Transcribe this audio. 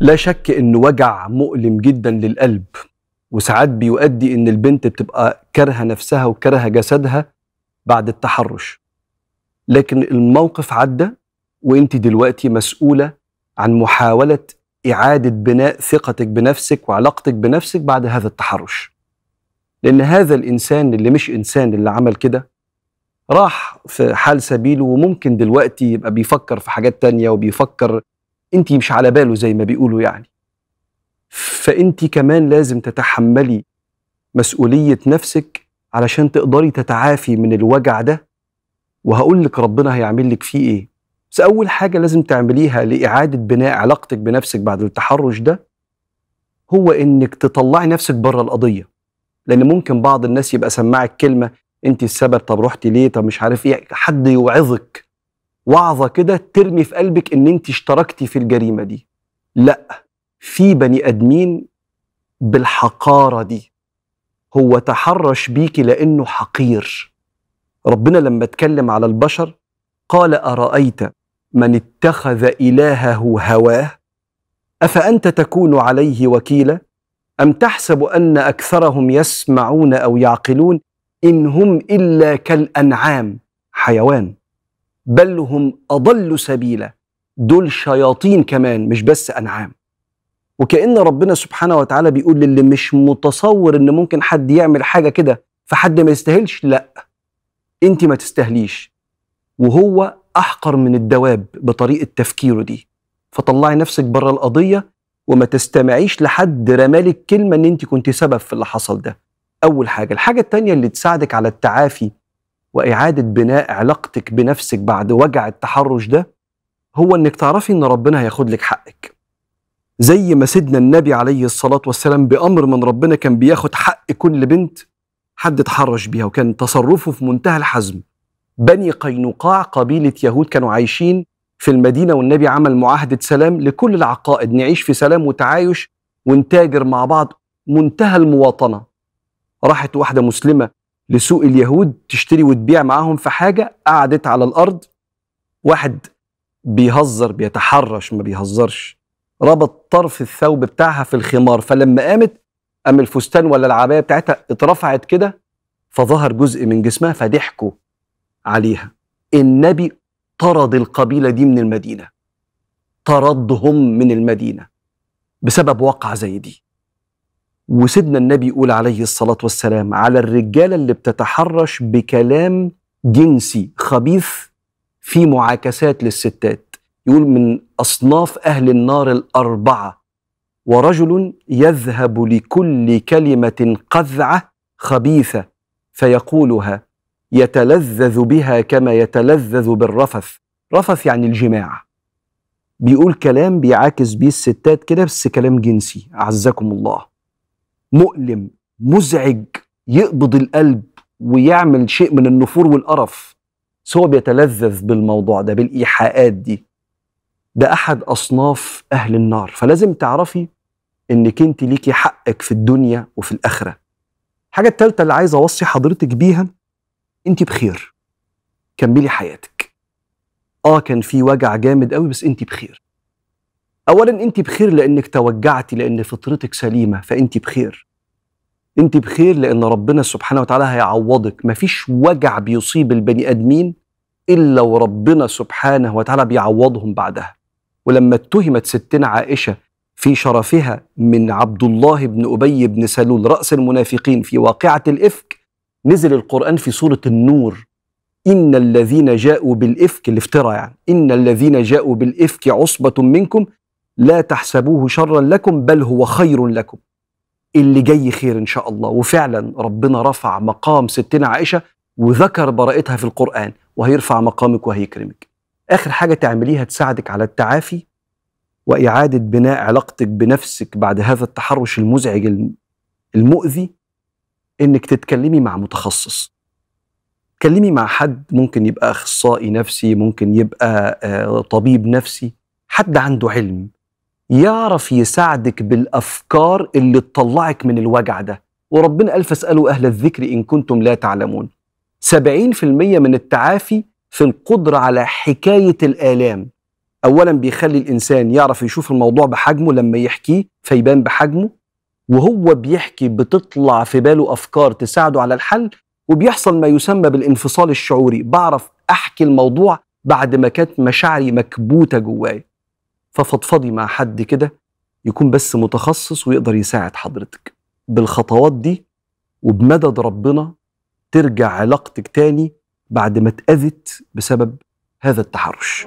لا شك انه وجع مؤلم جدا للقلب وساعات بيؤدي ان البنت بتبقى كارهه نفسها وكارهه جسدها بعد التحرش لكن الموقف عدى وانت دلوقتي مسؤوله عن محاوله اعاده بناء ثقتك بنفسك وعلاقتك بنفسك بعد هذا التحرش لان هذا الانسان اللي مش انسان اللي عمل كده راح في حال سبيله وممكن دلوقتي يبقى بيفكر في حاجات تانية وبيفكر انت مش على باله زي ما بيقولوا يعني فانت كمان لازم تتحملي مسؤوليه نفسك علشان تقدري تتعافي من الوجع ده وهقول لك ربنا هيعمل لك فيه ايه بس اول حاجه لازم تعمليها لاعاده بناء علاقتك بنفسك بعد التحرش ده هو انك تطلعي نفسك بره القضيه لان ممكن بعض الناس يبقى سمعك كلمه انت السبب طب رحتي ليه طب مش عارف ايه حد يوعظك وعظه كده ترمي في قلبك ان انت اشتركتي في الجريمه دي لا في بني ادمين بالحقاره دي هو تحرش بيكي لانه حقير ربنا لما اتكلم على البشر قال ارايت من اتخذ الهه هواه افانت تكون عليه وكيلا ام تحسب ان اكثرهم يسمعون او يعقلون ان هم الا كالانعام حيوان بل هم أضل سبيلا دول شياطين كمان مش بس أنعام وكأن ربنا سبحانه وتعالى بيقول للي مش متصور إن ممكن حد يعمل حاجة كده فحد ما يستاهلش لأ أنت ما تستاهليش وهو أحقر من الدواب بطريقة تفكيره دي فطلعي نفسك بره القضية وما تستمعيش لحد رمالك كلمة إن أنت كنت سبب في اللي حصل ده أول حاجة الحاجة التانية اللي تساعدك على التعافي واعاده بناء علاقتك بنفسك بعد وجع التحرش ده هو انك تعرفي ان ربنا هياخد لك حقك زي ما سيدنا النبي عليه الصلاه والسلام بامر من ربنا كان بياخد حق كل بنت حد اتحرش بيها وكان تصرفه في منتهى الحزم بني قينقاع قبيله يهود كانوا عايشين في المدينه والنبي عمل معاهده سلام لكل العقائد نعيش في سلام وتعايش ونتاجر مع بعض منتهى المواطنه راحت واحده مسلمه لسوق اليهود تشتري وتبيع معاهم في حاجة قعدت على الأرض واحد بيهزر بيتحرش ما بيهزرش ربط طرف الثوب بتاعها في الخمار فلما قامت قام الفستان ولا العباية بتاعتها اترفعت كده فظهر جزء من جسمها فضحكوا عليها النبي طرد القبيلة دي من المدينة طردهم من المدينة بسبب واقعة زي دي وسيدنا النبي يقول عليه الصلاة والسلام على الرجالة اللي بتتحرش بكلام جنسي خبيث في معاكسات للستات يقول من أصناف أهل النار الأربعة ورجل يذهب لكل كلمة قذعة خبيثة فيقولها يتلذذ بها كما يتلذذ بالرفث رفث يعني الجماع بيقول كلام بيعاكس بيه الستات كده بس كلام جنسي أعزكم الله مؤلم مزعج يقبض القلب ويعمل شيء من النفور والقرف بس هو بيتلذذ بالموضوع ده بالايحاءات دي ده احد اصناف اهل النار فلازم تعرفي انك انت ليكي حقك في الدنيا وفي الاخره الحاجه الثالثه اللي عايز اوصي حضرتك بيها انت بخير كملي حياتك اه كان في وجع جامد قوي بس انت بخير اولا انت بخير لانك توجعتي لان فطرتك سليمه فانت بخير انت بخير لان ربنا سبحانه وتعالى هيعوضك مفيش وجع بيصيب البني ادمين الا وربنا سبحانه وتعالى بيعوضهم بعدها ولما اتهمت ستنا عائشه في شرفها من عبد الله بن ابي بن سلول راس المنافقين في واقعه الافك نزل القران في سوره النور ان الذين جاءوا بالافك الافتراء يعني ان الذين جاءوا بالافك عصبه منكم لا تحسبوه شرا لكم بل هو خير لكم اللي جاي خير ان شاء الله وفعلا ربنا رفع مقام ستنا عائشه وذكر براءتها في القران وهيرفع مقامك وهيكرمك اخر حاجه تعمليها تساعدك على التعافي واعاده بناء علاقتك بنفسك بعد هذا التحرش المزعج المؤذي انك تتكلمي مع متخصص تكلمي مع حد ممكن يبقى اخصائي نفسي ممكن يبقى آه، طبيب نفسي حد عنده علم يعرف يساعدك بالافكار اللي تطلعك من الوجع ده وربنا قال فاسالوا اهل الذكر ان كنتم لا تعلمون 70% من التعافي في القدره على حكايه الالام اولا بيخلي الانسان يعرف يشوف الموضوع بحجمه لما يحكيه فيبان بحجمه وهو بيحكي بتطلع في باله افكار تساعده على الحل وبيحصل ما يسمى بالانفصال الشعوري بعرف احكي الموضوع بعد ما كانت مشاعري مكبوته جوايا ففضفضي مع حد كده يكون بس متخصص ويقدر يساعد حضرتك بالخطوات دي وبمدد ربنا ترجع علاقتك تاني بعد ما اتأذت بسبب هذا التحرش